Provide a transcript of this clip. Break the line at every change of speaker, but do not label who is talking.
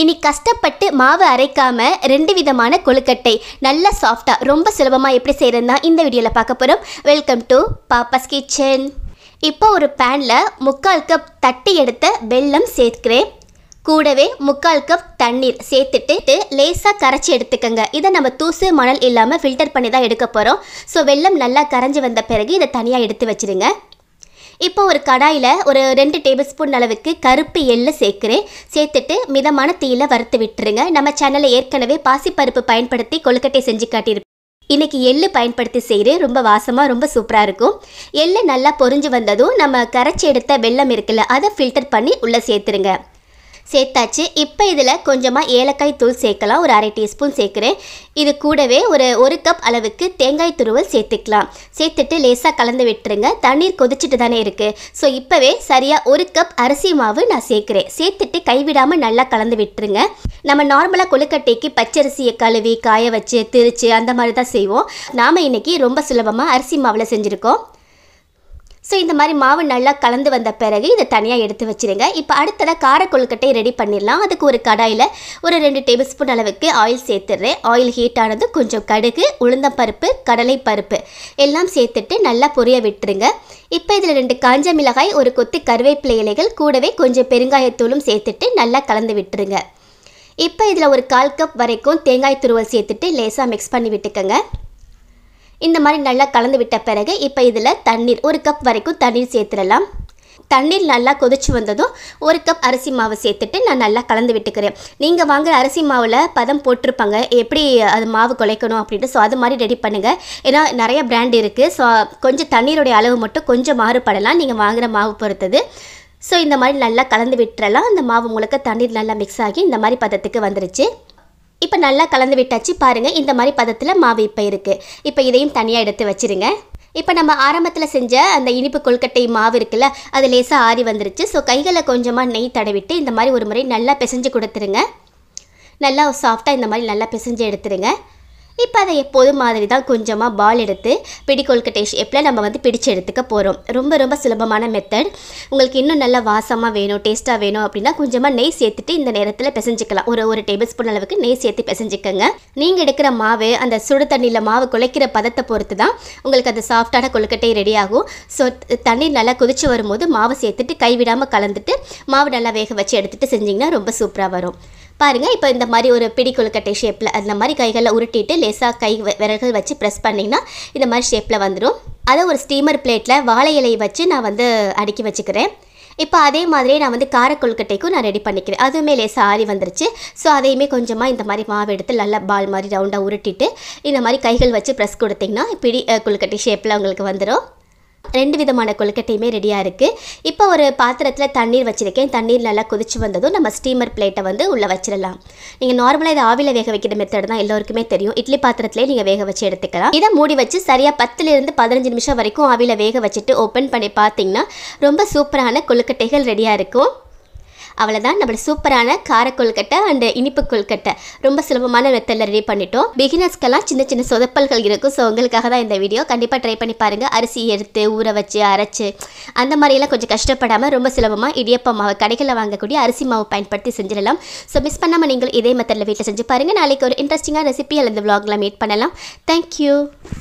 இனி கஷ்டப்பட்டு மாவு அரைக்காம ரெண்டு விதமான கொழுக்கட்டை நல்லா சாஃப்டா ரொம்ப சுலபமாக எப்படி செய்கிறதுனா இந்த வீடியோவில் பார்க்க போகிறோம் வெல்கம் டு பாப்பாஸ் கிச்சன் இப்போ ஒரு பேனில் முக்கால் கப் தட்டி எடுத்த வெல்லம் சேர்க்கிறேன் கூடவே முக்கால் கப் தண்ணீர் சேர்த்துட்டு லேசாக கரைச்சி எடுத்துக்கோங்க இதை நம்ம தூசு மணல் இல்லாமல் ஃபில்டர் பண்ணி தான் எடுக்க போகிறோம் ஸோ வெள்ளம் நல்லா கரைஞ்சி வந்த பிறகு இதை தனியாக எடுத்து வச்சுருங்க இப்போ ஒரு கடாயில் ஒரு ரெண்டு டேபிள் ஸ்பூன் அளவுக்கு கருப்பு எள்ளு சேர்க்குறேன் சேர்த்துட்டு மிதமான தீயில் வறுத்து விட்டுருங்க நம்ம சேனலில் ஏற்கனவே பாசிப்பருப்பு பயன்படுத்தி கொழுக்கட்டை செஞ்சு காட்டியிருப்போம் இன்றைக்கி எள்ளு பயன்படுத்தி செய்கிறேன் ரொம்ப வாசமாக ரொம்ப சூப்பராக இருக்கும் எள்ளு நல்லா பொறிஞ்சு வந்ததும் நம்ம கரைச்சி எடுத்த வெள்ளம் இருக்குல்ல அதை ஃபில்டர் பண்ணி உள்ளே சேர்த்துருங்க சேர்த்தாச்சு இப்போ இதில் கொஞ்சமாக ஏலக்காய் தூள் சேர்க்கலாம் ஒரு அரை டீஸ்பூன் சேர்க்குறேன் இது கூடவே ஒரு ஒரு கப் அளவுக்கு தேங்காய் துருவல் சேர்த்துக்கலாம் சேர்த்துட்டு லேசாக கலந்து விட்டுருங்க தண்ணீர் கொதிச்சுட்டு தானே இருக்குது ஸோ இப்போவே சரியாக ஒரு கப் அரிசி மாவு நான் சேர்க்குறேன் சேர்த்துட்டு கைவிடாமல் நல்லா கலந்து விட்டுருங்க நம்ம நார்மலாக கொழுக்கட்டைக்கு பச்சரிசியை கழுவி காய வச்சு திரிச்சு அந்த மாதிரி தான் செய்வோம் நாம் இன்றைக்கி ரொம்ப சுலபமாக அரிசி மாவில் செஞ்சுருக்கோம் ஸோ இந்த மாதிரி மாவு நல்லா கலந்து வந்த பிறகு இதை தனியாக எடுத்து வச்சுருங்க இப்போ அடுத்ததாக கார கொழுக்கட்டை ரெடி பண்ணிடலாம் அதுக்கு ஒரு கடாயில் ஒரு ரெண்டு டேபிள் ஸ்பூன் அளவுக்கு ஆயில் சேர்த்துடுறேன் ஆயில் ஹீட் ஆனது கொஞ்சம் கடுகு உளுந்தப்பருப்பு கடலை பருப்பு எல்லாம் சேர்த்துட்டு நல்லா பொரிய விட்டுருங்க இப்போ இதில் ரெண்டு காஞ்ச மிளகாய் ஒரு கொத்து கருவேப்பிலை இலைகள் கூடவே கொஞ்சம் பெருங்காயத்தூளும் சேர்த்துட்டு நல்லா கலந்து விட்டுருங்க இப்போ இதில் ஒரு கால் கப் வரைக்கும் தேங்காய் துருவல் சேர்த்துட்டு லேசாக மிக்ஸ் பண்ணி விட்டுக்கோங்க இந்த மாதிரி நல்லா கலந்து விட்ட பிறகு இப்போ இதில் தண்ணீர் ஒரு கப் வரைக்கும் தண்ணீர் சேர்த்துடலாம் தண்ணீர் நல்லா கொதிச்சு வந்ததும் ஒரு கப் அரிசி மாவு சேர்த்துட்டு நான் நல்லா கலந்து விட்டுக்கிறேன் நீங்கள் வாங்குற அரிசி மாவில் பதம் போட்டிருப்பாங்க எப்படி அது மாவு குலைக்கணும் அப்படின்ட்டு ஸோ அது மாதிரி ரெடி பண்ணுங்கள் ஏன்னா நிறைய பிராண்ட் இருக்குது ஸோ கொஞ்சம் தண்ணீருடைய அளவு மட்டும் கொஞ்சம் மாறுபடலாம் நீங்கள் வாங்குகிற மாவு பொறுத்தது ஸோ இந்த மாதிரி நல்லா கலந்து விட்டுறலாம் அந்த மாவு உங்களுக்கு தண்ணீர் நல்லா மிக்ஸ் ஆகி இந்த மாதிரி பதத்துக்கு வந்துருச்சு இப்போ நல்லா கலந்து விட்டாச்சு பாருங்கள் இந்த மாதிரி பதத்தில் மாவு இப்போ இருக்குது இப்போ இதையும் தனியாக எடுத்து வச்சுருங்க இப்போ நம்ம ஆரம்பத்தில் செஞ்ச அந்த இனிப்பு கொல்கட்டை மாவு இருக்குல்ல அது லேசாக ஆறி வந்துருச்சு ஸோ கைகளை கொஞ்சமாக நெய் தடவிட்டு இந்த மாதிரி ஒரு முறை நல்லா பிசைஞ்சு கொடுத்துருங்க நல்லா சாஃப்டாக இந்த மாதிரி நல்லா பிசைஞ்சு எடுத்துருங்க இப்போ அதை எப்போது மாதிரி தான் கொஞ்சமாக பால் எடுத்து பிடிக்கொள்கட்டை ஷேப்பில் நம்ம வந்து பிடிச்சு எடுத்துக்க போகிறோம் ரொம்ப ரொம்ப சுலபமான மெத்தட் உங்களுக்கு இன்னும் நல்லா வாசமாக வேணும் டேஸ்ட்டாக வேணும் அப்படின்னா கொஞ்சமாக நெய் சேர்த்துட்டு இந்த நேரத்தில் பிசைஞ்சிக்கலாம் ஒரு ஒரு டேபிள் ஸ்பூன் அளவுக்கு நெய் சேர்த்து பிசைஞ்சிக்கோங்க நீங்கள் எடுக்கிற மாவு அந்த சுடு தண்ணியில் மாவு குலைக்கிற பதத்தை பொறுத்து தான் உங்களுக்கு அந்த சாஃப்டான கொழுக்கட்டை ரெடி ஆகும் ஸோ தண்ணீர் நல்லா குதிச்சு வரும்போது மாவு சேர்த்துட்டு கைவிடாமல் கலந்துட்டு மாவு நல்லா வேக வச்சு எடுத்துகிட்டு செஞ்சிங்கன்னா ரொம்ப சூப்பராக வரும் பாருங்கள் இப்போ இந்த மாதிரி ஒரு பிடி கொழுக்கட்டை ஷேப்பில் அந்த மாதிரி கைகளை உருட்டிட்டு லேசாக கை விரல்கள் வச்சு ப்ரெஸ் பண்ணிங்கன்னா இந்த மாதிரி ஷேப்பில் வந்துடும் அதை ஒரு ஸ்டீமர் பிளேட்டில் வாழை இலையை வச்சு நான் வந்து அடுக்கி வச்சுக்கிறேன் இப்போ அதே மாதிரி நான் வந்து கார கொழுக்கட்டைக்கும் நான் ரெடி பண்ணிக்கிறேன் அதுவுமே லேசாக ஆறி வந்துருச்சு ஸோ அதையுமே கொஞ்சமாக இந்த மாதிரி மாவு எடுத்து நல்லா பால் மாதிரி ரவுண்டாக உருட்டிட்டு இந்த மாதிரி கைகள் வச்சு ப்ரெஸ் கொடுத்திங்கன்னா பிடி கொழுக்கட்டை ஷேப்பில் உங்களுக்கு வந்துடும் ரெண்டு விதமான கொழுக்கட்டையுமே ரெடியாக இருக்குது இப்போ ஒரு பாத்திரத்தில் தண்ணீர் வச்சுருக்கேன் தண்ணீர் நல்லா கொதிச்சு வந்ததும் நம்ம ஸ்டீமர் பிளேட்டை வந்து உள்ளே வச்சிடலாம் நீங்கள் நார்மலாக இதை ஆவியில் வேக வைக்கிற மெத்தட் தான் எல்லோருக்குமே தெரியும் இட்லி பாத்திரத்திலே நீங்கள் வேக வச்சு எடுத்துக்கலாம் இதை மூடி வச்சு சரியாக பத்துலேருந்து பதினஞ்சு நிமிஷம் வரைக்கும் ஆவியில் வேக வச்சுட்டு ஓப்பன் பண்ணி பார்த்தீங்கன்னா ரொம்ப சூப்பரான கொழுக்கட்டைகள் ரெடியாக இருக்கும் அவ்வளோதான் நம்மளோட சூப்பரான கார கொல்கட்டை அண்ட் இனிப்பு கொல்கட்டை ரொம்ப சுலபமான மெத்தடில் ரெடி பண்ணிட்டோம் பிகினர்ஸ்க்கெல்லாம் சின்ன சின்ன சொதப்பல்கள் இருக்கும் ஸோ உங்களுக்காக தான் இந்த வீடியோ கண்டிப்பாக ட்ரை பண்ணி பாருங்கள் அரிசி எடுத்து ஊற வச்சு அரைச்சி அந்த மாதிரியெல்லாம் கொஞ்சம் கஷ்டப்படாமல் ரொம்ப சுலபமாக இடியப்ப மாவு கடைகளில் வாங்கக்கூடிய அரிசி மாவு பயன்படுத்தி செஞ்சிடலாம் ஸோ மிஸ் பண்ணாமல் நீங்கள் இதே மெத்தடில் வீட்டில் செஞ்சு பாருங்கள் நாளைக்கு ஒரு இன்ட்ரெஸ்டிங்காக ரெசிபி அல்லது விளாகில் மீட் பண்ணலாம் தேங்க்யூ